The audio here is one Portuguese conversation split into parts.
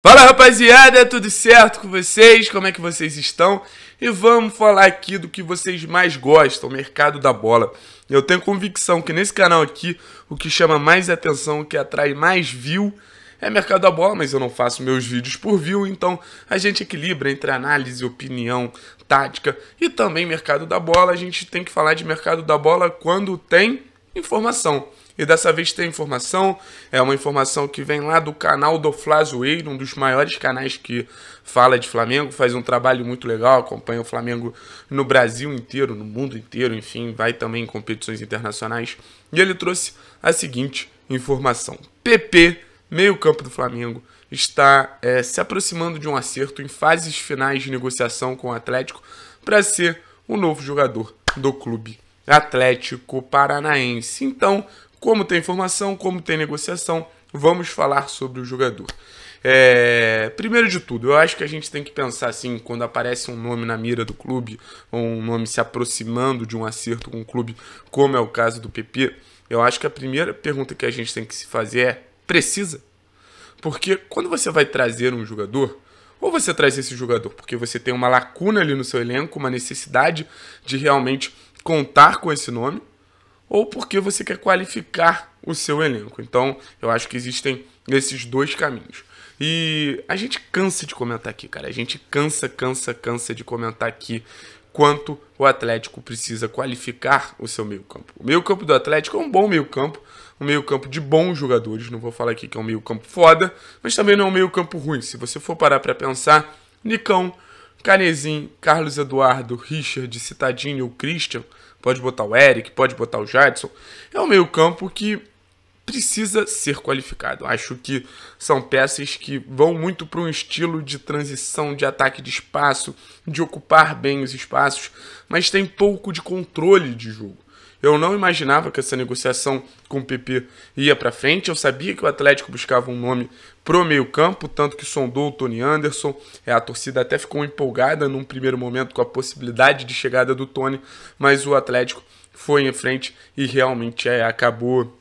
Fala rapaziada, tudo certo com vocês? Como é que vocês estão? E vamos falar aqui do que vocês mais gostam, o mercado da bola. Eu tenho convicção que nesse canal aqui, o que chama mais atenção, o que atrai mais view, é mercado da bola, mas eu não faço meus vídeos por view, então a gente equilibra entre análise, opinião, tática e também mercado da bola. A gente tem que falar de mercado da bola quando tem informação. E dessa vez tem informação, é uma informação que vem lá do canal do Flazoeiro, um dos maiores canais que fala de Flamengo, faz um trabalho muito legal, acompanha o Flamengo no Brasil inteiro, no mundo inteiro, enfim, vai também em competições internacionais. E ele trouxe a seguinte informação: PP, meio-campo do Flamengo, está é, se aproximando de um acerto em fases finais de negociação com o Atlético para ser o novo jogador do clube Atlético Paranaense. Então, como tem informação, como tem negociação, vamos falar sobre o jogador. É, primeiro de tudo, eu acho que a gente tem que pensar assim, quando aparece um nome na mira do clube, ou um nome se aproximando de um acerto com o clube, como é o caso do PP, eu acho que a primeira pergunta que a gente tem que se fazer é: precisa? Porque quando você vai trazer um jogador, ou você traz esse jogador porque você tem uma lacuna ali no seu elenco, uma necessidade de realmente contar com esse nome, ou porque você quer qualificar o seu elenco. Então, eu acho que existem esses dois caminhos. E a gente cansa de comentar aqui, cara. A gente cansa, cansa, cansa de comentar aqui quanto o Atlético precisa qualificar o seu meio-campo. O meio-campo do Atlético é um bom meio-campo, um meio-campo de bons jogadores. Não vou falar aqui que é um meio-campo foda, mas também não é um meio-campo ruim. Se você for parar para pensar, Nicão, Canezinho, Carlos Eduardo, Richard, Citadinho, Christian pode botar o Eric, pode botar o Jadson. É um meio-campo que precisa ser qualificado. Acho que são peças que vão muito para um estilo de transição, de ataque de espaço, de ocupar bem os espaços, mas tem pouco de controle de jogo. Eu não imaginava que essa negociação com o PP ia para frente. Eu sabia que o Atlético buscava um nome pro meio-campo, tanto que sondou o Tony Anderson. É, a torcida até ficou empolgada num primeiro momento com a possibilidade de chegada do Tony, mas o Atlético foi em frente e realmente é, acabou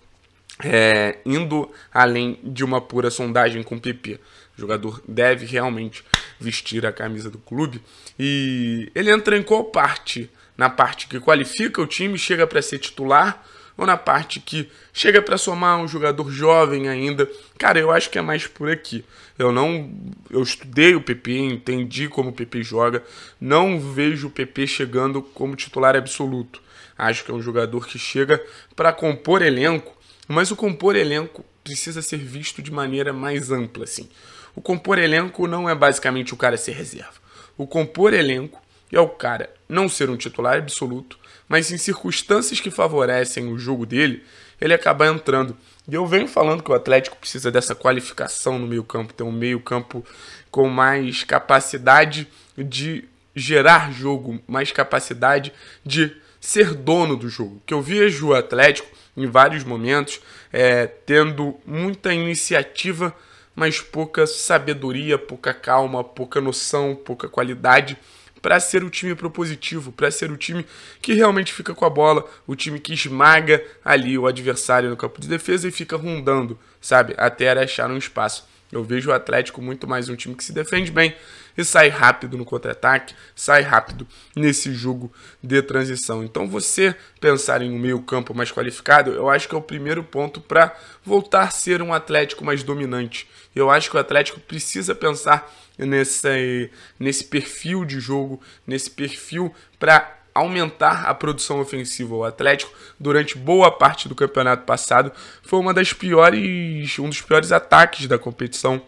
é, indo além de uma pura sondagem com o PP. O jogador deve realmente vestir a camisa do clube. E ele entra em qual parte na parte que qualifica o time, chega para ser titular, ou na parte que chega para somar um jogador jovem ainda. Cara, eu acho que é mais por aqui. Eu não eu estudei o PP, entendi como o PP joga, não vejo o PP chegando como titular absoluto. Acho que é um jogador que chega para compor elenco, mas o compor elenco precisa ser visto de maneira mais ampla assim. O compor elenco não é basicamente o cara ser reserva. O compor elenco é o cara não ser um titular absoluto, mas em circunstâncias que favorecem o jogo dele, ele acaba entrando. E eu venho falando que o Atlético precisa dessa qualificação no meio-campo, ter um meio-campo com mais capacidade de gerar jogo, mais capacidade de ser dono do jogo. Que eu vejo o Atlético em vários momentos é, tendo muita iniciativa, mas pouca sabedoria, pouca calma, pouca noção, pouca qualidade para ser o time propositivo, para ser o time que realmente fica com a bola, o time que esmaga ali o adversário no campo de defesa e fica rondando, sabe, até achar um espaço. Eu vejo o Atlético muito mais um time que se defende bem e sai rápido no contra-ataque, sai rápido nesse jogo de transição. Então, você pensar em um meio-campo mais qualificado, eu acho que é o primeiro ponto para voltar a ser um Atlético mais dominante. Eu acho que o Atlético precisa pensar nesse, nesse perfil de jogo, nesse perfil para aumentar a produção ofensiva. ao Atlético, durante boa parte do campeonato passado, foi uma das piores, um dos piores ataques da competição.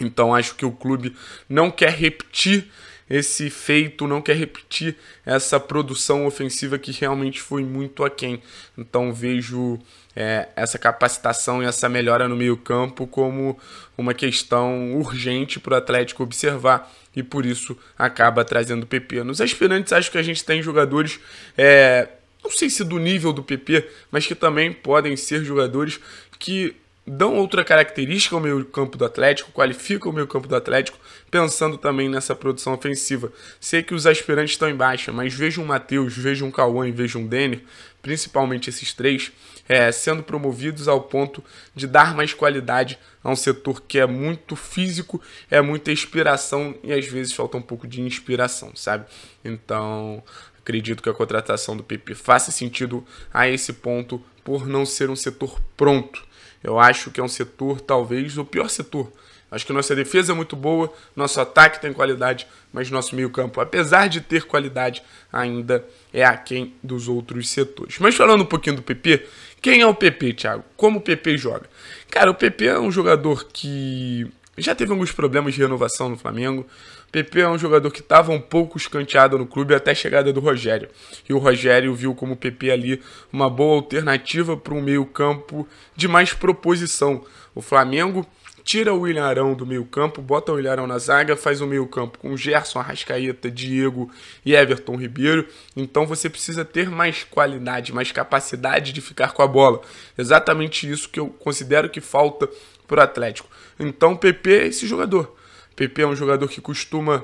Então acho que o clube não quer repetir esse feito, não quer repetir essa produção ofensiva que realmente foi muito aquém. Então vejo é, essa capacitação e essa melhora no meio-campo como uma questão urgente para o Atlético observar e por isso acaba trazendo o PP. Nos aspirantes, acho que a gente tem jogadores. É, não sei se do nível do PP, mas que também podem ser jogadores que dão outra característica ao meio campo do Atlético, qualificam o meio campo do Atlético, pensando também nessa produção ofensiva. Sei que os aspirantes estão em baixa, mas vejam um Matheus, vejam um Cauã e vejam um Denner, principalmente esses três, é, sendo promovidos ao ponto de dar mais qualidade a um setor que é muito físico, é muita inspiração e às vezes falta um pouco de inspiração, sabe? Então, acredito que a contratação do Pepe faça sentido a esse ponto por não ser um setor pronto. Eu acho que é um setor, talvez, o pior setor. Acho que nossa defesa é muito boa, nosso ataque tem qualidade, mas nosso meio-campo, apesar de ter qualidade, ainda é aquém dos outros setores. Mas falando um pouquinho do PP, quem é o PP, Thiago? Como o PP joga? Cara, o PP é um jogador que já teve alguns problemas de renovação no Flamengo. PP é um jogador que estava um pouco escanteado no clube até a chegada do Rogério. E o Rogério viu como PP é ali uma boa alternativa para um meio-campo de mais proposição. O Flamengo tira o William Arão do meio-campo, bota o William Arão na zaga, faz o meio-campo com Gerson, Arrascaeta, Diego e Everton Ribeiro. Então você precisa ter mais qualidade, mais capacidade de ficar com a bola. Exatamente isso que eu considero que falta para o Atlético. Então PP é esse jogador PP é um jogador que costuma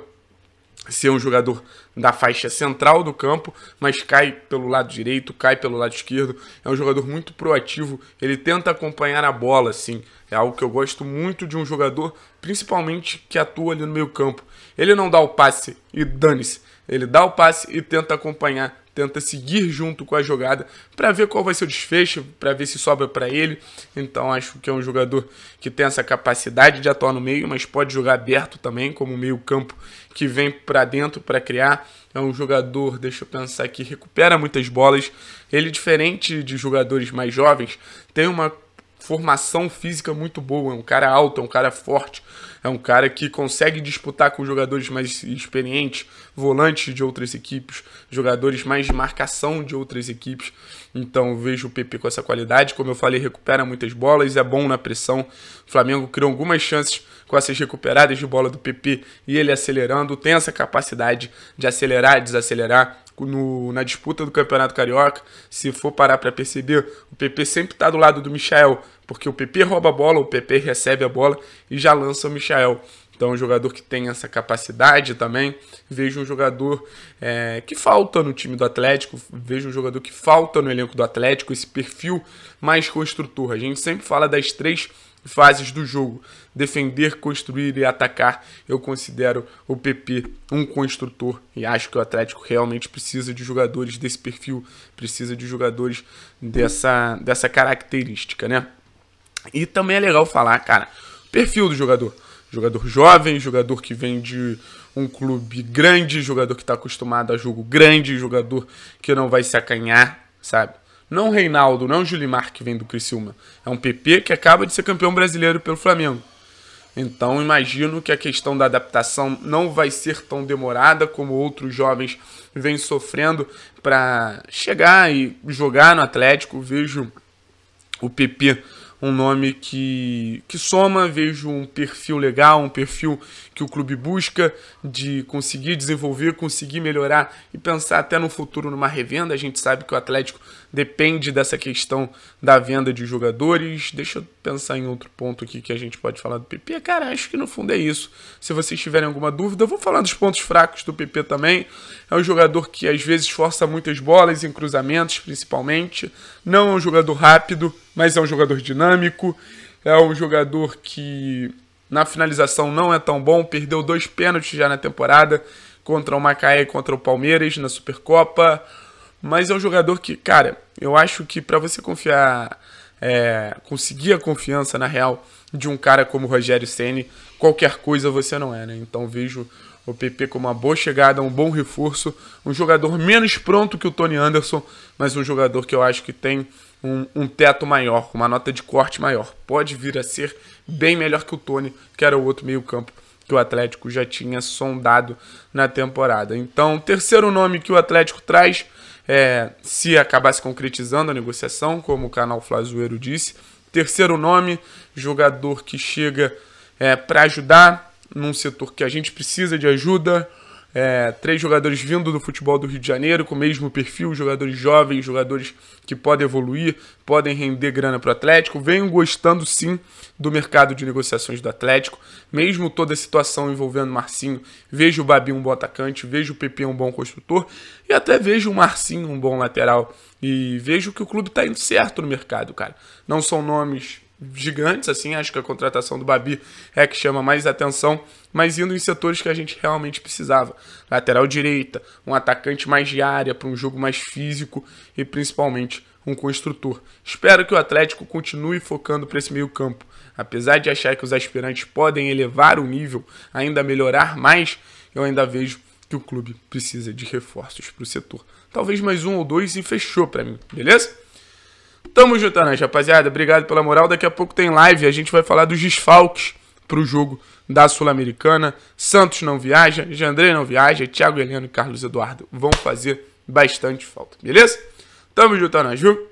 ser um jogador da faixa central do campo, mas cai pelo lado direito, cai pelo lado esquerdo. É um jogador muito proativo, ele tenta acompanhar a bola, assim. É algo que eu gosto muito de um jogador, principalmente que atua ali no meio campo. Ele não dá o passe e dane-se. Ele dá o passe e tenta acompanhar, tenta seguir junto com a jogada para ver qual vai ser o desfecho, para ver se sobra para ele. Então acho que é um jogador que tem essa capacidade de atuar no meio, mas pode jogar aberto também, como meio-campo que vem para dentro para criar. É um jogador, deixa eu pensar que recupera muitas bolas. Ele diferente de jogadores mais jovens, tem uma formação física muito boa, é um cara alto, é um cara forte, é um cara que consegue disputar com jogadores mais experientes, volantes de outras equipes, jogadores mais de marcação de outras equipes. Então vejo o PP com essa qualidade, como eu falei, recupera muitas bolas, é bom na pressão. O Flamengo criou algumas chances com essas recuperadas de bola do PP e ele acelerando, tem essa capacidade de acelerar, e desacelerar. No, na disputa do Campeonato Carioca, se for parar para perceber, o PP sempre está do lado do Michel, porque o PP rouba a bola, o PP recebe a bola e já lança o Michael. Então, um jogador que tem essa capacidade também. Vejo um jogador é, que falta no time do Atlético, vejo um jogador que falta no elenco do Atlético, esse perfil mais construtor. A gente sempre fala das três fases do jogo: defender, construir e atacar. Eu considero o PP um construtor e acho que o Atlético realmente precisa de jogadores desse perfil, precisa de jogadores dessa, dessa característica, né? E também é legal falar, cara, perfil do jogador. Jogador jovem, jogador que vem de um clube grande, jogador que está acostumado a jogo grande, jogador que não vai se acanhar, sabe? Não Reinaldo, não Julimar que vem do Criciúma. É um PP que acaba de ser campeão brasileiro pelo Flamengo. Então imagino que a questão da adaptação não vai ser tão demorada como outros jovens vêm sofrendo para chegar e jogar no Atlético. Vejo o PP um nome que, que soma, vejo um perfil legal, um perfil que o clube busca de conseguir desenvolver, conseguir melhorar e pensar até no futuro numa revenda. A gente sabe que o Atlético depende dessa questão da venda de jogadores. Deixa eu pensar em outro ponto aqui que a gente pode falar do PP. Cara, acho que no fundo é isso. Se vocês tiverem alguma dúvida, eu vou falar dos pontos fracos do PP também. É um jogador que às vezes força muitas bolas em cruzamentos, principalmente. Não é um jogador rápido, mas é um jogador dinâmico. É um jogador que na finalização não é tão bom. Perdeu dois pênaltis já na temporada contra o Macaé e contra o Palmeiras na Supercopa. Mas é um jogador que, cara, eu acho que para você confiar é, conseguir a confiança, na real, de um cara como o Rogério Ceni, qualquer coisa você não é, né? Então vejo o PP como uma boa chegada, um bom reforço, um jogador menos pronto que o Tony Anderson, mas um jogador que eu acho que tem um, um teto maior, uma nota de corte maior. Pode vir a ser bem melhor que o Tony, que era o outro meio-campo que o Atlético já tinha sondado na temporada. Então, terceiro nome que o Atlético traz é, se acabasse concretizando a negociação, como o canal Flazueiro disse. Terceiro nome, jogador que chega é, para ajudar num setor que a gente precisa de ajuda, é, três jogadores vindo do futebol do Rio de Janeiro, com o mesmo perfil, jogadores jovens, jogadores que podem evoluir, podem render grana para o Atlético. Venho gostando sim do mercado de negociações do Atlético, mesmo toda a situação envolvendo o Marcinho. Vejo o Babi um bom atacante, vejo o PP um bom construtor e até vejo o Marcinho um bom lateral. E vejo que o clube está indo certo no mercado, cara. Não são nomes gigantes, assim, acho que a contratação do Babi é que chama mais atenção, mas indo em setores que a gente realmente precisava. Lateral direita, um atacante mais de área para um jogo mais físico e principalmente um construtor. Espero que o Atlético continue focando para esse meio-campo. Apesar de achar que os aspirantes podem elevar o nível, ainda melhorar mais, eu ainda vejo que o clube precisa de reforços para o setor. Talvez mais um ou dois e fechou para mim, beleza? Tamo junto, juntando, rapaziada. Obrigado pela moral. Daqui a pouco tem live. A gente vai falar dos desfalques pro jogo da Sul-Americana. Santos não viaja, Jandrei não viaja, Thiago Heleno e Carlos Eduardo vão fazer bastante falta, beleza? Tamo junto, juntando, viu?